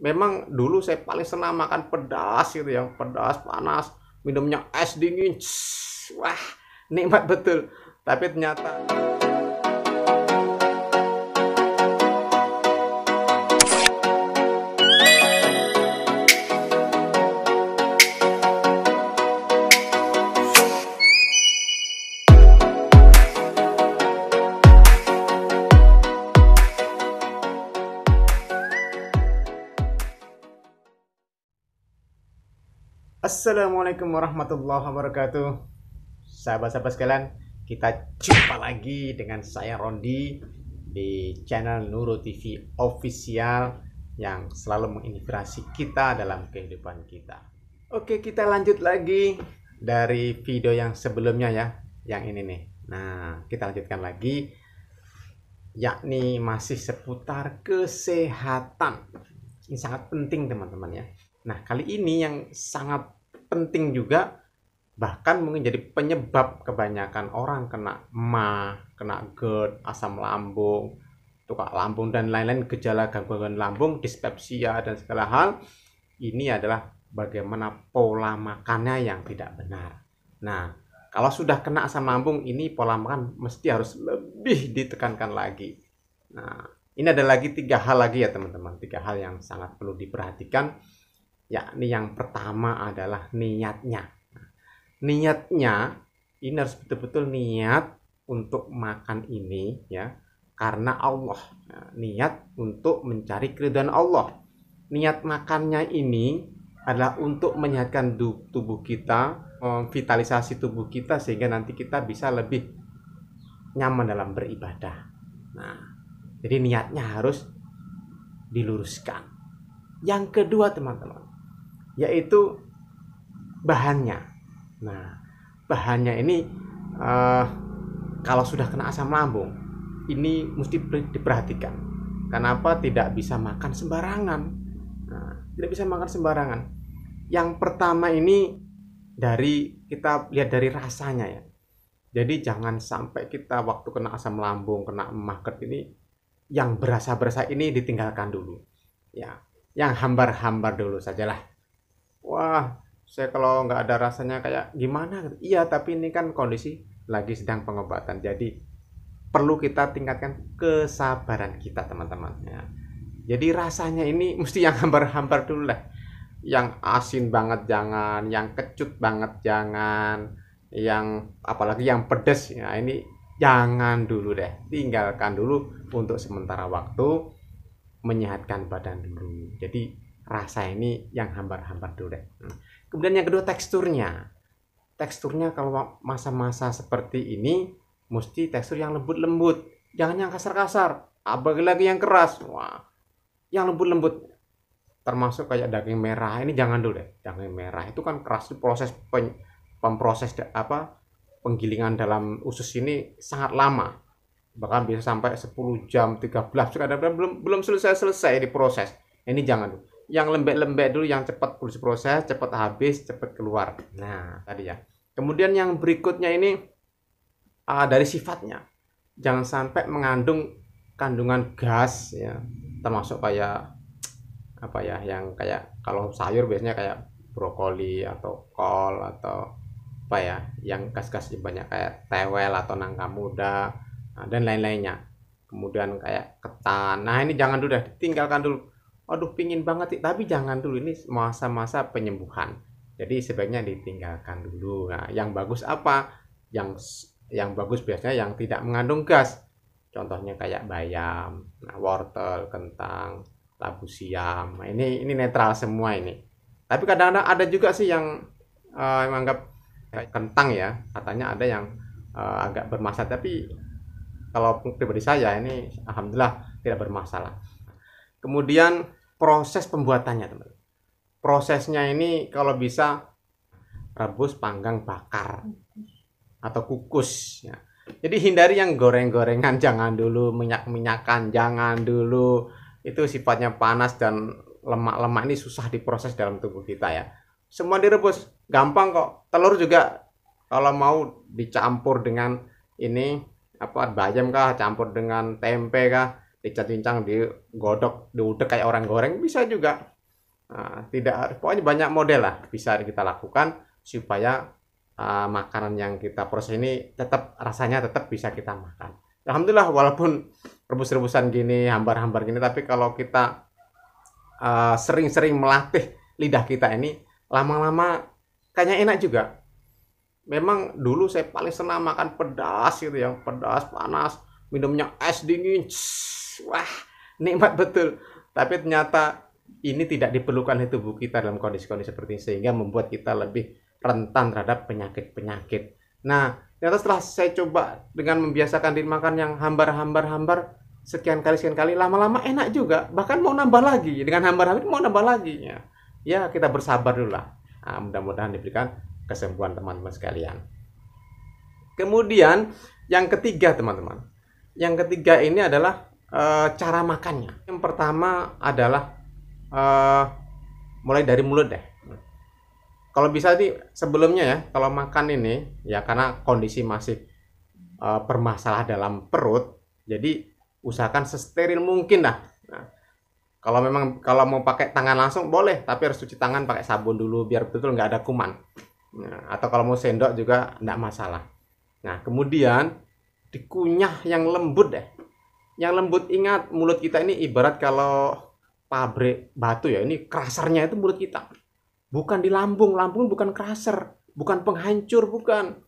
memang dulu saya paling senang makan pedas gitu yang pedas panas minumnya es dingin wah nikmat betul tapi ternyata Assalamualaikum warahmatullahi wabarakatuh Sahabat-sahabat sekalian Kita jumpa lagi dengan saya Rondi Di channel Nuro TV Official Yang selalu menginspirasi kita dalam kehidupan kita Oke kita lanjut lagi Dari video yang sebelumnya ya Yang ini nih Nah kita lanjutkan lagi Yakni masih seputar kesehatan Ini sangat penting teman-teman ya Nah, kali ini yang sangat penting juga bahkan mungkin jadi penyebab kebanyakan orang kena ma, kena GERD, asam lambung, tukak lambung dan lain-lain gejala gangguan lambung, dispepsia dan segala hal. Ini adalah bagaimana pola makannya yang tidak benar. Nah, kalau sudah kena asam lambung ini pola makan mesti harus lebih ditekankan lagi. Nah, ini ada lagi tiga hal lagi ya teman-teman, tiga hal yang sangat perlu diperhatikan yakni yang pertama adalah niatnya. Niatnya ini harus betul-betul niat untuk makan ini ya karena Allah. Ya, niat untuk mencari keridhaan Allah. Niat makannya ini adalah untuk menyehatkan tubuh kita, vitalisasi tubuh kita sehingga nanti kita bisa lebih nyaman dalam beribadah. Nah, jadi niatnya harus diluruskan. Yang kedua, teman-teman, yaitu bahannya. Nah, bahannya ini uh, kalau sudah kena asam lambung, ini mesti diperhatikan. Kenapa tidak bisa makan sembarangan? Nah, tidak bisa makan sembarangan. Yang pertama ini dari kita lihat dari rasanya ya. Jadi jangan sampai kita waktu kena asam lambung, kena maket ini yang berasa-berasa ini ditinggalkan dulu. Ya, yang hambar-hambar dulu sajalah wah saya kalau nggak ada rasanya kayak gimana gitu. iya tapi ini kan kondisi lagi sedang pengobatan jadi perlu kita tingkatkan kesabaran kita teman-teman ya. jadi rasanya ini mesti yang hambar-hambar dulu lah yang asin banget jangan yang kecut banget jangan yang apalagi yang pedes ya ini jangan dulu deh tinggalkan dulu untuk sementara waktu menyehatkan badan dulu jadi rasa ini yang hambar-hambar dulu deh. Hmm. Kemudian yang kedua teksturnya. Teksturnya kalau masa-masa seperti ini mesti tekstur yang lembut-lembut, jangan yang kasar-kasar. Apalagi lagi yang keras. Wah. Yang lembut-lembut termasuk kayak daging merah ini jangan dulu deh daging merah itu kan keras di proses pen, pemproses de, apa penggilingan dalam usus ini sangat lama bahkan bisa sampai 10 jam 13 jam ada belum belum selesai selesai diproses ini jangan dulu yang lembek-lembek dulu yang cepat proses, cepat habis, cepat keluar. Nah, tadi ya. Kemudian yang berikutnya ini uh, dari sifatnya. Jangan sampai mengandung kandungan gas ya, termasuk kayak apa ya yang kayak kalau sayur biasanya kayak brokoli atau kol atau apa ya yang gas-gas banyak kayak tewel atau nangka muda ah, dan lain-lainnya kemudian kayak ketan nah ini jangan dulu deh tinggalkan dulu aduh pingin banget sih tapi jangan dulu ini masa-masa penyembuhan jadi sebaiknya ditinggalkan dulu nah yang bagus apa yang yang bagus biasanya yang tidak mengandung gas contohnya kayak bayam nah, wortel kentang labu siam nah, ini ini netral semua ini tapi kadang-kadang ada juga sih yang uh, eh, menganggap eh, kentang ya katanya ada yang uh, agak bermasalah tapi kalau pribadi saya ini alhamdulillah tidak bermasalah kemudian proses pembuatannya teman teman prosesnya ini kalau bisa rebus panggang bakar atau kukus ya. jadi hindari yang goreng-gorengan jangan dulu minyak-minyakan jangan dulu itu sifatnya panas dan lemak-lemak ini susah diproses dalam tubuh kita ya semua direbus gampang kok telur juga kalau mau dicampur dengan ini apa bayam kah campur dengan tempe kah dicincang digodok diudek kayak orang goreng bisa juga nah, tidak pokoknya banyak model lah bisa kita lakukan supaya uh, makanan yang kita proses ini tetap rasanya tetap bisa kita makan alhamdulillah walaupun rebus-rebusan gini hambar-hambar gini tapi kalau kita sering ah, sering-sering melatih lidah kita ini lama-lama kayaknya enak juga memang dulu saya paling senang makan pedas gitu ya pedas panas minumnya es dingin Css wah nikmat betul tapi ternyata ini tidak diperlukan di tubuh kita dalam kondisi-kondisi seperti ini sehingga membuat kita lebih rentan terhadap penyakit-penyakit nah ternyata setelah saya coba dengan membiasakan diri makan yang hambar-hambar-hambar sekian kali sekian kali lama-lama enak juga bahkan mau nambah lagi dengan hambar-hambar mau nambah lagi ya ya kita bersabar dulu lah nah, mudah-mudahan diberikan kesembuhan teman-teman sekalian kemudian yang ketiga teman-teman yang ketiga ini adalah uh, cara makannya. Yang pertama adalah uh, mulai dari mulut deh. Kalau bisa sih sebelumnya ya, kalau makan ini ya karena kondisi masih uh, bermasalah dalam perut, jadi usahakan sesteril mungkin dah. Nah, kalau memang kalau mau pakai tangan langsung boleh, tapi harus cuci tangan pakai sabun dulu biar betul nggak ada kuman. Nah, atau kalau mau sendok juga nggak masalah. Nah kemudian dikunyah yang lembut deh yang lembut ingat mulut kita ini ibarat kalau pabrik batu ya ini kerasernya itu mulut kita bukan di lambung lambung bukan keraser bukan penghancur bukan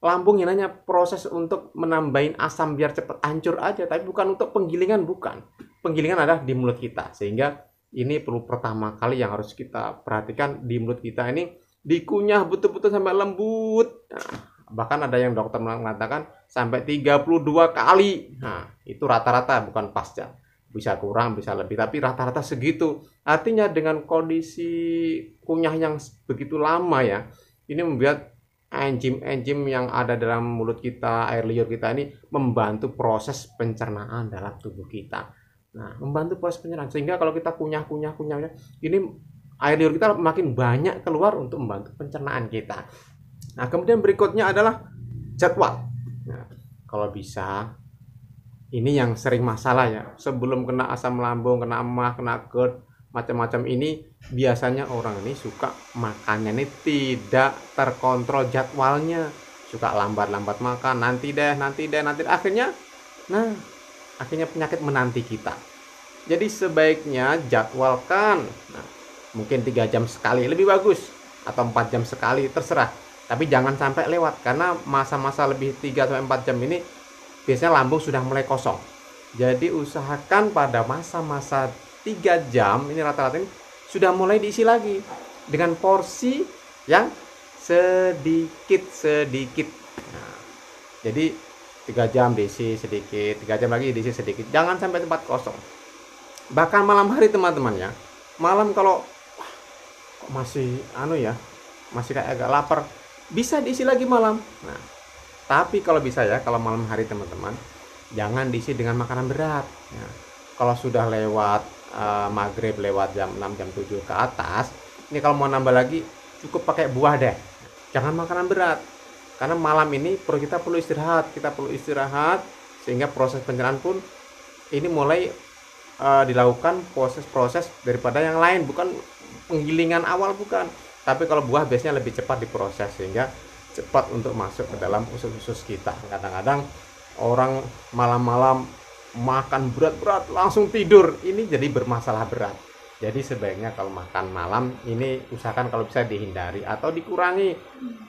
lambung yang hanya proses untuk menambahin asam biar cepat hancur aja tapi bukan untuk penggilingan bukan penggilingan ada di mulut kita sehingga ini perlu pertama kali yang harus kita perhatikan di mulut kita ini dikunyah betul-betul sampai lembut nah bahkan ada yang dokter mengatakan sampai 32 kali. Nah, itu rata-rata bukan pasca. Bisa kurang, bisa lebih, tapi rata-rata segitu. Artinya dengan kondisi kunyah yang begitu lama ya, ini membuat enzim-enzim yang ada dalam mulut kita, air liur kita ini membantu proses pencernaan dalam tubuh kita. Nah, membantu proses pencernaan sehingga kalau kita kunyah-kunyah kunyah ini air liur kita makin banyak keluar untuk membantu pencernaan kita. Nah, kemudian berikutnya adalah jadwal. Nah, kalau bisa ini yang sering masalah ya. Sebelum kena asam lambung, kena emah, kena GERD, macam-macam ini biasanya orang ini suka makannya ini tidak terkontrol jadwalnya. Suka lambat-lambat makan, nanti deh, nanti deh, nanti deh. akhirnya nah akhirnya penyakit menanti kita. Jadi sebaiknya jadwalkan. Nah, mungkin tiga jam sekali lebih bagus atau empat jam sekali terserah tapi jangan sampai lewat karena masa-masa lebih 3 sampai 4 jam ini biasanya lambung sudah mulai kosong. Jadi usahakan pada masa-masa 3 jam ini rata-rata ini sudah mulai diisi lagi dengan porsi yang sedikit sedikit. Nah, jadi 3 jam diisi sedikit, 3 jam lagi diisi sedikit. Jangan sampai tempat kosong. Bahkan malam hari teman-teman ya. Malam kalau wah, kok masih anu ya, masih kayak agak lapar, bisa diisi lagi malam. Nah, tapi kalau bisa ya, kalau malam hari teman-teman, jangan diisi dengan makanan berat. Nah, Kalau sudah lewat uh, maghrib, lewat jam 6, jam 7 ke atas, ini kalau mau nambah lagi, cukup pakai buah deh. Jangan makanan berat. Karena malam ini perlu kita perlu istirahat, kita perlu istirahat sehingga proses pencernaan pun ini mulai uh, dilakukan proses-proses daripada yang lain, bukan penggilingan awal bukan tapi kalau buah biasanya lebih cepat diproses sehingga cepat untuk masuk ke dalam usus-usus kita kadang-kadang orang malam-malam makan berat-berat langsung tidur ini jadi bermasalah berat jadi sebaiknya kalau makan malam ini usahakan kalau bisa dihindari atau dikurangi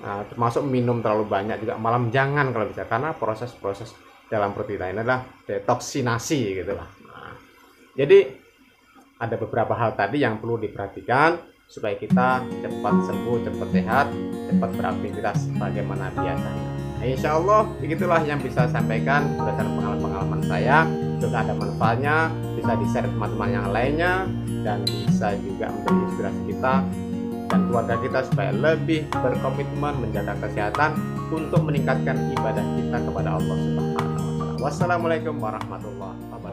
nah, termasuk minum terlalu banyak juga malam jangan kalau bisa karena proses-proses dalam perut ini adalah detoksinasi gitu lah nah, jadi ada beberapa hal tadi yang perlu diperhatikan supaya kita cepat sembuh, cepat sehat, cepat beraktivitas sebagaimana biasanya. Nah, insya Allah begitulah yang bisa saya sampaikan berdasarkan pengalaman-pengalaman saya. Sudah ada manfaatnya, bisa di-share teman-teman yang lainnya dan bisa juga menjadi inspirasi kita dan keluarga kita supaya lebih berkomitmen menjaga kesehatan untuk meningkatkan ibadah kita kepada Allah Subhanahu wa taala. Wassalamualaikum warahmatullahi wabarakatuh.